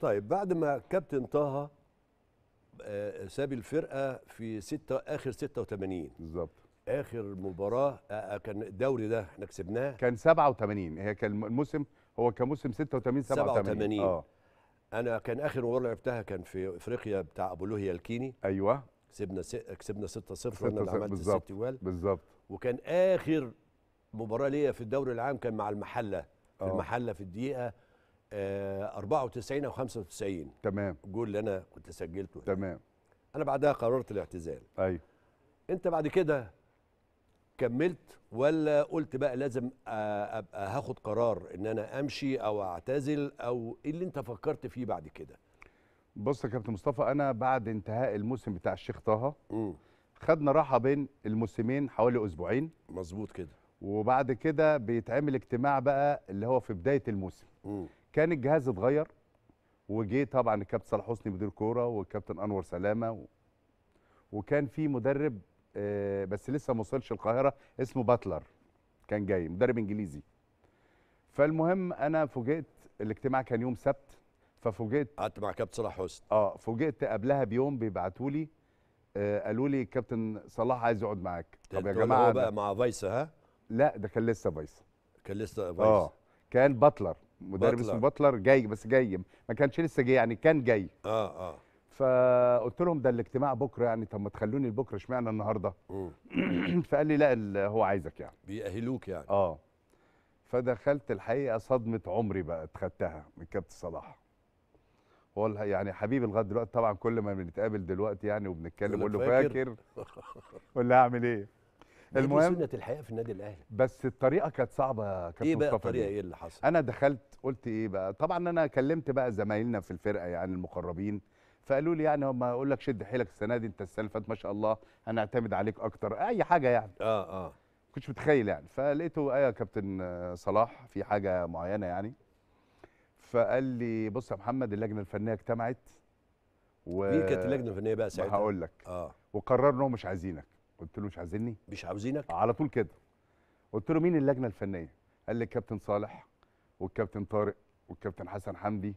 طيب بعد ما كابتن طه آه، ساب الفرقه في ستة اخر 86 بالظبط اخر مباراه آه، آه، كان الدوري ده احنا كسبناه كان 87 هي كان الموسم هو كان موسم 86 87 87 اه انا كان اخر مباراه لعبتها كان في افريقيا بتاع ابو لوهيا الكيني ايوه كسبنا س... كسبنا 6 0 وانا اللي عملت الست جوال بالظبط وكان اخر مباراه ليا في الدوري العام كان مع المحله في أوه. المحله في الدقيقه 94 آه، او 95 تمام الجول اللي انا كنت سجلته تمام انا بعدها قررت الاعتزال ايوه انت بعد كده كملت ولا قلت بقى لازم ابقى هاخد قرار ان انا امشي او اعتزل او ايه اللي انت فكرت فيه بعد كده بص يا كابتن مصطفى انا بعد انتهاء الموسم بتاع الشيخ طه خدنا راحه بين الموسمين حوالي اسبوعين مظبوط كده وبعد كده بيتعمل اجتماع بقى اللي هو في بدايه الموسم م. كان الجهاز اتغير وجه طبعا الكابتن صلاح حسني مدير كوره والكابتن انور سلامه و... وكان في مدرب آه بس لسه ما وصلش القاهره اسمه باتلر كان جاي مدرب انجليزي فالمهم انا فوجئت الاجتماع كان يوم سبت ففوجئت قعدت مع كابتن صلاح حسني اه فوجئت قبلها بيوم بيبعتوا لي آه قالوا لي الكابتن صلاح عايز يقعد معاك طب يا جماعه هو بقى مع فايسه ها لا ده كان لسه فايسه كان لسه فايسه اه كان باتلر مدرب اسمه باتلر جاي بس جاي ما كانش لسه جاي يعني كان جاي اه اه فقلت لهم ده الاجتماع بكره يعني طب ما تخلوني لبكره اشمعنى النهارده؟ فقال لي لا هو عايزك يعني بيأهلوك يعني اه فدخلت الحقيقه صدمه عمري بقى اتخدتها من كابتن صلاح هو يعني حبيبي لغايه دلوقتي طبعا كل ما بنتقابل دلوقتي يعني وبنتكلم بقول له فاكر ولا هعمل ايه؟ المهم سنه الحياه في النادي الاهلي بس الطريقه كانت صعبه يا كابتن ايه بقى الطريقه ايه اللي حصل انا دخلت قلت ايه بقى طبعا انا كلمت بقى زمايلنا في الفرقه يعني المقربين فقالوا لي يعني هم اقول لك شد حيلك السنه دي انت السنه اللي فاتت ما شاء الله هنعتمد عليك اكتر اي حاجه يعني اه اه كنتش متخيل يعني فلقيته ايه يا كابتن صلاح في حاجه معينه يعني فقال لي بص يا محمد اللجنه الفنيه اجتمعت و... مين كانت اللجنه الفنيه بقى ساعتها؟ هقول لك اه وقرروا انهم مش عايزينك قلت له مش عايزيني مش عاوزينك على طول كده قلت له مين اللجنه الفنيه قال لي الكابتن صالح والكابتن طارق والكابتن حسن حمدي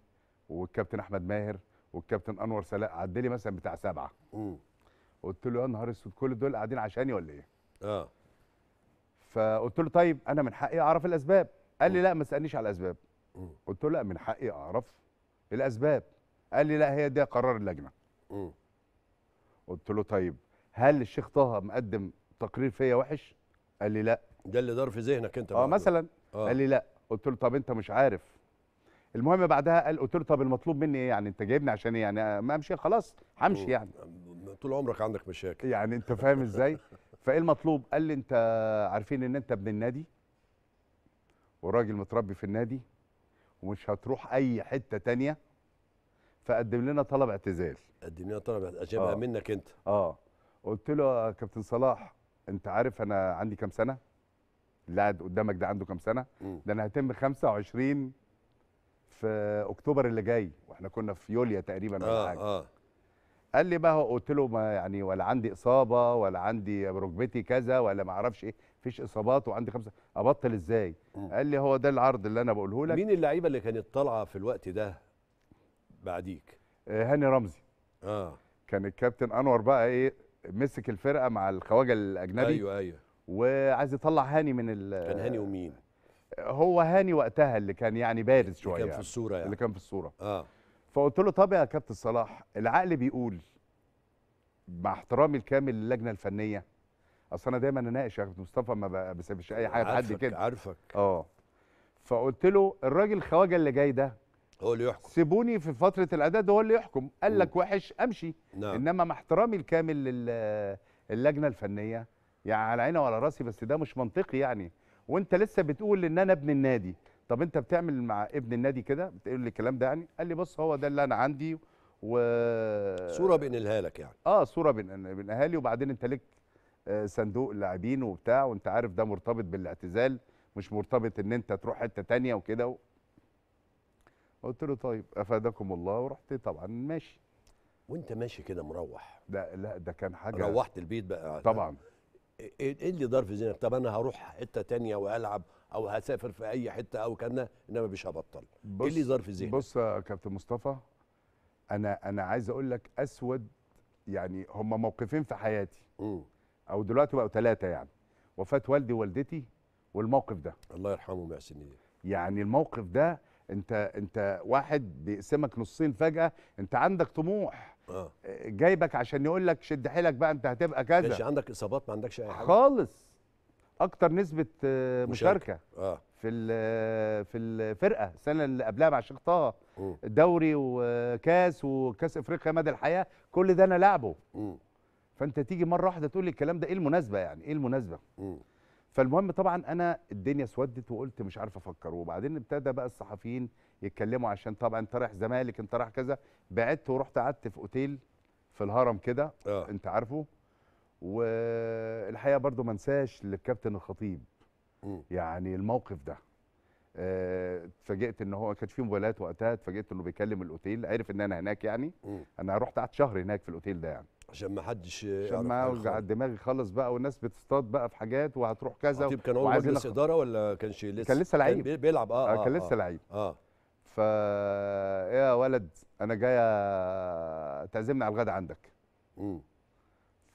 والكابتن احمد ماهر والكابتن انور سلاء عد لي مثلا بتاع سبعه امم قلت له يا نهار اسود كل دول قاعدين عشاني ولا ايه اه فقلت له طيب انا من حقي اعرف الاسباب قال لي لا ما تسالنيش على الاسباب قلت له لا من حقي اعرف الاسباب قال لي لا هي ده قرار اللجنه قلت له طيب هل الشيخ طه مقدم تقرير فيا وحش قال لي لا ده اللي دار في ذهنك انت اه مثلا آه. قال لي لا قلت له طب انت مش عارف المهم بعدها قال قلت له طب المطلوب مني ايه يعني انت جايبني عشان ايه يعني ما امشي خلاص همشي يعني طول عمرك عندك مشاكل يعني انت فاهم ازاي فايه المطلوب قال لي انت عارفين ان انت ابن النادي وراجل متربي في النادي ومش هتروح اي حته تانية فقدم لنا طلب اعتزال قدم لنا طلب عشان آه. منك انت اه قلت له يا كابتن صلاح انت عارف انا عندي كام سنه اللاعب قدامك ده عنده كام سنه ده انا هتم 25 في اكتوبر اللي جاي واحنا كنا في يوليا تقريبا ولا آه حاجه آه. قال لي بقى قلت له ما يعني ولا عندي اصابه ولا عندي ركبتي كذا ولا ما اعرفش ايه مفيش اصابات وعندي خمسه ابطل ازاي قال لي هو ده العرض اللي انا بقوله لك مين اللعيبه اللي كانت طالعه في الوقت ده بعديك آه، هاني رمزي اه كان الكابتن انور بقى ايه مسك الفرقه مع الخواجه الاجنبي ايوه ايوه وعايز يطلع هاني من ال كان هاني ومين؟ هو هاني وقتها اللي كان يعني بارز شويه اللي كان في الصوره يعني اللي كان في الصوره اه فقلت له طب يا كابتن صلاح العقل بيقول مع احترامي الكامل للجنه الفنيه اصل انا دايما اناقش يا كابتن مصطفى ما بسيبش اي حاجه لحد كده عارفك اه فقلت له الراجل الخواجه اللي جاي ده هو اللي يحكم سيبوني في فتره الاعداد هو اللي يحكم قال لك وحش امشي نعم. انما مع احترامي الكامل للجنه الفنيه يعني على عيني وعلى راسي بس ده مش منطقي يعني وانت لسه بتقول ان انا ابن النادي طب انت بتعمل مع ابن النادي كده بتقول لي الكلام ده يعني قال لي بص هو ده اللي انا عندي و صوره بنقلها لك يعني اه صوره بنقلها لي وبعدين انت ليك آه، صندوق لاعبين وبتاع وانت عارف ده مرتبط بالاعتزال مش مرتبط ان انت تروح حته ثانيه وكده قلت له طيب افادكم الله ورحت طبعا ماشي وانت ماشي كده مروح لا لا ده كان حاجه روحت البيت بقى طبعا ايه, إيه اللي دار في ذهنك طب انا هروح حته تانية والعب او هسافر في اي حته او كان انما مش هبطل ايه اللي دار في ذهنك بص يا كابتن مصطفى انا انا عايز اقول لك اسود يعني هم موقفين في حياتي م. او دلوقتي بقوا ثلاثه يعني وفاه والدي ووالدتي والموقف ده الله يرحمهم يا سنين يعني الموقف ده انت انت واحد بيقسمك نصين فجاه انت عندك طموح آه. جايبك عشان يقول لك شد حيلك بقى انت هتبقى كذا مش عندك اصابات ما عندكش اي حاجه خالص اكتر نسبه آه، مشاركه, مشاركة. آه. في آه، في الفرقه السنه اللي قبلها مع الشيخ طه دوري وكاس وكاس افريقيا مدى الحياه كل ده انا لاعبه فانت تيجي مره واحده تقول لي الكلام ده ايه المناسبه يعني ايه المناسبه م. فالمهم طبعا انا الدنيا اسودت وقلت مش عارف افكر وبعدين ابتدى بقى الصحفيين يتكلموا عشان طبعا انت رايح زمالك انت رايح كذا بعدت ورحت قعدت في اوتيل في الهرم كده آه. انت عارفه والحقيقه برضو ما انساش للكابتن الخطيب م. يعني الموقف ده آه، اتفاجئت ان هو ما كانش فيه موبايلات وقتها اتفاجئت انه بيكلم الاوتيل عرف ان انا هناك يعني م. انا رحت قعدت شهر هناك في الاوتيل ده يعني عشان ما حدش عشان ما اوجع دماغي خالص بقى والناس بتصطاد بقى في حاجات وهتروح كذا طيب كان هو مجلس اداره ولا كانش لسه؟ كان لسه لعيب كان بيلعب اه, آه, آه، كان آه. لسه آه لعيب اه فا يا ولد انا جاي تعزمني على الغدا عندك امم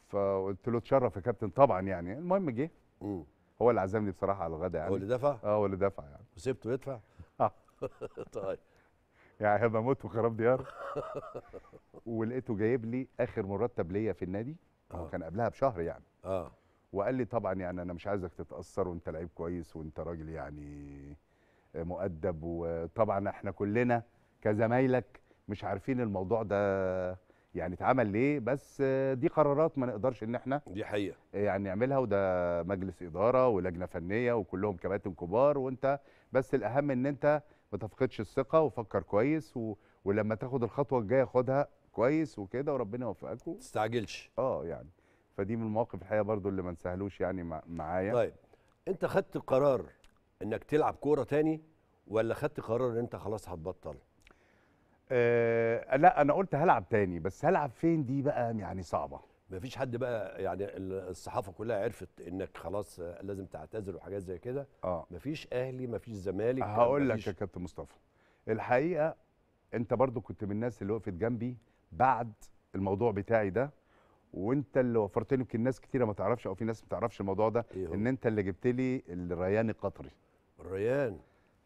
فقلت له اتشرف يا كابتن طبعا يعني المهم جه هو اللي عزمني بصراحه على الغدا يعني هو اللي دفع؟ اه هو اللي دفع يعني وسبته يدفع؟ اه طيب يعني هبقى في وخراب ديار ولقيته جايب لي اخر مرتب ليا في النادي آه. كان قبلها بشهر يعني اه وقال لي طبعا يعني انا مش عايزك تتاثر وانت لعيب كويس وانت راجل يعني مؤدب وطبعا احنا كلنا كزمايلك مش عارفين الموضوع ده يعني اتعمل ليه بس دي قرارات ما نقدرش ان احنا دي حقيقه يعني نعملها وده مجلس اداره ولجنه فنيه وكلهم كباتن كبار وانت بس الاهم ان انت ما تفقدش الثقه وفكر كويس و... ولما تاخد الخطوه الجايه خدها كويس وكده وربنا يوفقك ما تستعجلش اه يعني فدي من المواقف الحقيقه برضو اللي ما نسهلوش يعني مع... معايا طيب انت خدت قرار انك تلعب كوره تاني ولا خدت قرار ان انت خلاص هتبطل آه لا انا قلت هلعب تاني بس هلعب فين دي بقى يعني صعبه ما فيش حد بقى يعني الصحافه كلها عرفت انك خلاص لازم تعتذر وحاجات زي كده اه ما فيش اهلي ما فيش زمالك هقول لك يا كابتن مصطفى الحقيقه انت برضو كنت من الناس اللي وقفت جنبي بعد الموضوع بتاعي ده وانت اللي وفرت لي يمكن ناس كتيره ما تعرفش او في ناس ما تعرفش الموضوع ده إيه ان انت اللي جبت لي الريان القطري الريان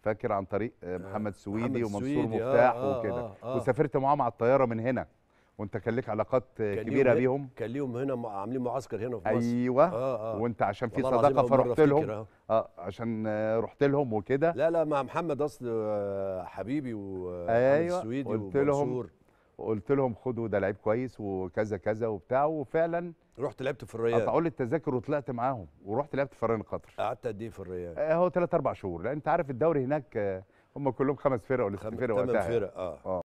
فاكر عن طريق آه. محمد سويدي محمد ومنصور سويدي آه، مفتاح آه آه وكده آه آه وسافرت معاهم على الطياره من هنا وانت كان لك علاقات كبيره بيهم كان ليهم هنا عاملين معسكر هنا في مصر ايوه آه آه وانت عشان في صداقه فرحت لهم آه. اه عشان رحت لهم وكده لا لا مع محمد اصل آه، حبيبي آه، أيوة السويدي قلت لهم قلت لهم خدوا ده لعيب كويس وكذا كذا وبتاع وفعلا رحت لعبت في الريال قطعوا لي التذاكر وطلعت معاهم ورحت لعبت في الريان قطر قعدت قد ايه في الريال؟ اهو ثلاث اربع شهور لان انت عارف الدوري هناك هم كلهم خمس فرق ولا ست فرق ثمان يعني. فرق اه, آه.